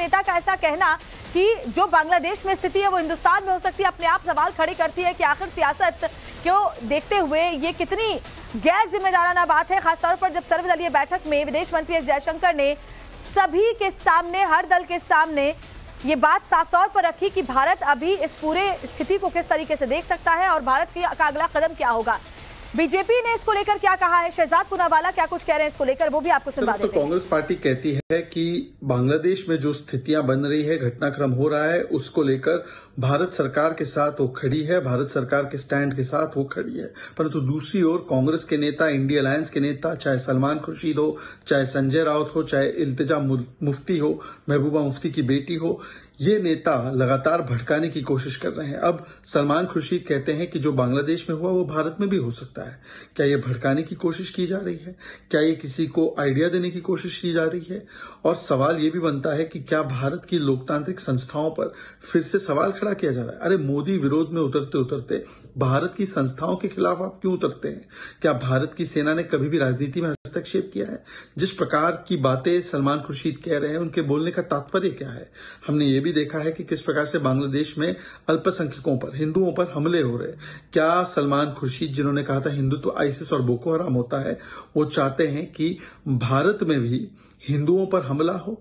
नेता का ऐसा कहना कि जो बांग्लादेश में स्थिति है वो हिंदुस्तान में हो सकती है अपने आप सवाल खड़े करती है कि आखिर सियासत क्यों देखते हुए ये कितनी गैर जिम्मेदाराना बात है खासतौर पर जब सर्वदलीय बैठक में विदेश मंत्री एस जयशंकर ने सभी के सामने हर दल के सामने ये बात साफ तौर पर रखी कि भारत अभी इस पूरे स्थिति को किस तरीके से देख सकता है और भारत का अगला कदम क्या होगा बीजेपी ने इसको लेकर क्या कहा है शहजाद पुनावाला क्या कुछ कह रहे हैं इसको लेकर वो भी आपको सुनवा तो कांग्रेस पार्टी कहती है कि बांग्लादेश में जो स्थितियां बन रही है घटनाक्रम हो रहा है उसको लेकर भारत सरकार के साथ वो खड़ी है भारत सरकार के स्टैंड के साथ वो खड़ी है परंतु तो दूसरी ओर कांग्रेस के नेता इंडिया अलायंस के नेता चाहे सलमान खुर्शीद हो चाहे संजय राउत हो चाहे इल्तजा मुफ्ती हो महबूबा मुफ्ती की बेटी हो ये नेता लगातार भटकाने की कोशिश कर रहे हैं अब सलमान खुर्शीद कहते हैं कि जो बांग्लादेश में हुआ वो भारत में भी हो सकता है सकता है क्या ये भड़काने की कोशिश की जा रही है क्या ये किसी को आइडिया देने की कोशिश की जा रही है और सवाल ये भी बनता है कि क्या भारत की लोकतांत्रिक संस्थाओं पर फिर से सवाल खड़ा किया जा रहा है अरे मोदी विरोध में उतरते उतरते भारत की संस्थाओं के खिलाफ आप क्यों उतरते हैं क्या भारत की सेना ने कभी भी राजनीति में हस्तक्षेप किया है जिस प्रकार की बातें सलमान खुर्शीद कह रहे हैं उनके बोलने का तात्पर्य क्या है हमने ये भी देखा है कि किस प्रकार से बांग्लादेश में अल्पसंख्यकों पर हिंदुओं पर हमले हो रहे क्या सलमान खुर्शीद जिन्होंने कहा था हिंदुत्व तो आईसिस और बोको हराम होता है वो चाहते हैं कि भारत में भी हिंदुओं पर हमला हो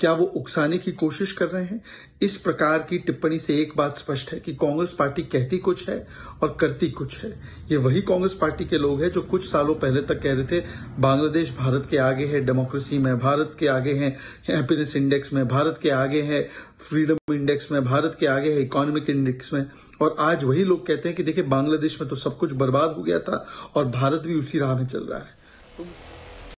क्या वो उकसाने की कोशिश कर रहे हैं इस प्रकार की टिप्पणी से एक बात स्पष्ट है कि कांग्रेस पार्टी कहती कुछ है और करती कुछ है ये वही कांग्रेस पार्टी के लोग हैं जो कुछ सालों पहले तक कह रहे थे बांग्लादेश भारत के आगे है डेमोक्रेसी में भारत के आगे है हैप्पीनेस इंडेक्स में भारत के आगे है फ्रीडम इंडेक्स में भारत के आगे है इकोनॉमिक इंडेक्स में और आज वही लोग कहते हैं कि देखिए बांग्लादेश में तो सब कुछ बर्बाद हो गया था और भारत भी उसी राह में चल रहा है